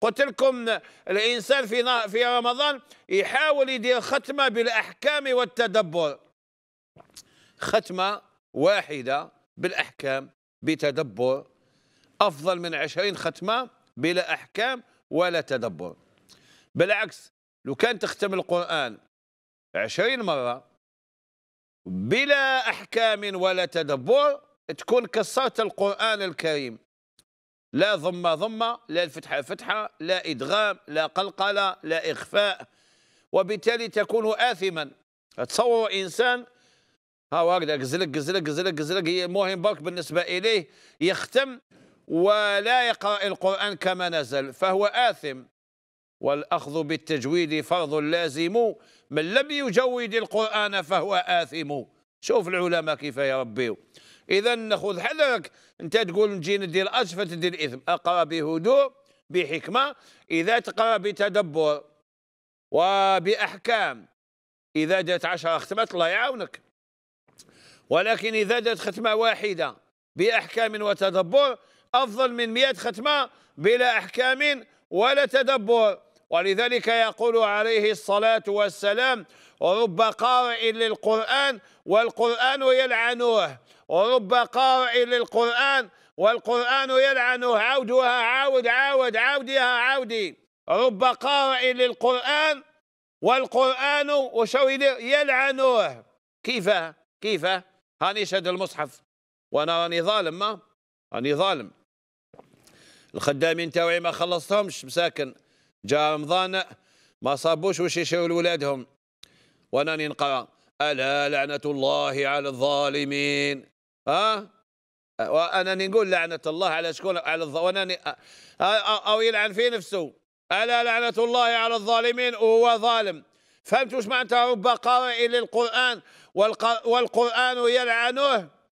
قلت لكم الانسان في في رمضان يحاول يدير ختمه بالاحكام والتدبر ختمه واحده بالاحكام بتدبر افضل من عشرين ختمه بلا احكام ولا تدبر بالعكس لو كان تختم القران عشرين مره بلا احكام ولا تدبر تكون كسرت القران الكريم لا ضمة ضمة لا الفتحة فتحة لا إدغام لا قلقلة لا إخفاء وبالتالي تكون آثما تصوروا إنسان ها هكذا قزلق قزلق قزلق قزلق هي مهم برك بالنسبة إليه يختم ولا يقرأ القرآن كما نزل فهو آثم والأخذ بالتجويد فرض لازم من لم يجود القرآن فهو آثم شوف العلماء كيف يربيو اذا خذ حذرك انت تقول نجي ندير اش فتدير الاثم اقرا بهدوء بحكمه اذا تقرا بتدبر وباحكام اذا دات عشرة ختمات الله يعاونك ولكن اذا دات ختمه واحده باحكام وتدبر افضل من 100 ختمه بلا احكام ولا تدبر ولذلك يقول عليه الصلاه والسلام ورب قارئ للقرآن والقرآن يلعنوه ورب قارئ للقرآن والقرآن يلعنه عودها عاود عاود عودها عاودي رب قارئ للقرآن والقرآن وشو يلعنوه كيف كيف هاني شد المصحف وانا راني ظالم ما راني ظالم الخدامين تاوعي ما خلصتهمش مساكن جاء رمضان ما صابوش واش يشروا لولادهم وننقى ألا لعنة الله على الظالمين ها وأنا نقول لعنة الله على شكون على ن... أو يلعن في نفسه ألا لعنة الله على الظالمين وهو ظالم فهمت واش معناتها رب قارئ للقرآن والقرآن يلعنه